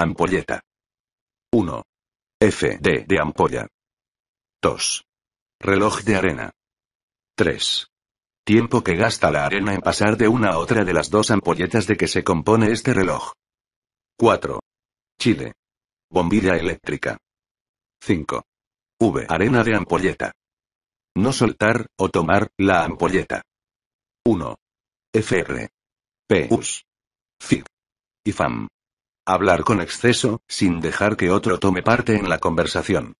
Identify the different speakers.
Speaker 1: Ampolleta. 1. FD de ampolla. 2. Reloj de arena. 3. Tiempo que gasta la arena en pasar de una a otra de las dos ampolletas de que se compone este reloj. 4. Chile. Bombilla eléctrica. 5. V. Arena de ampolleta. No soltar, o tomar, la ampolleta. 1. FR. PUS. FIG. IFAM. Hablar con exceso, sin dejar que otro tome parte en la conversación.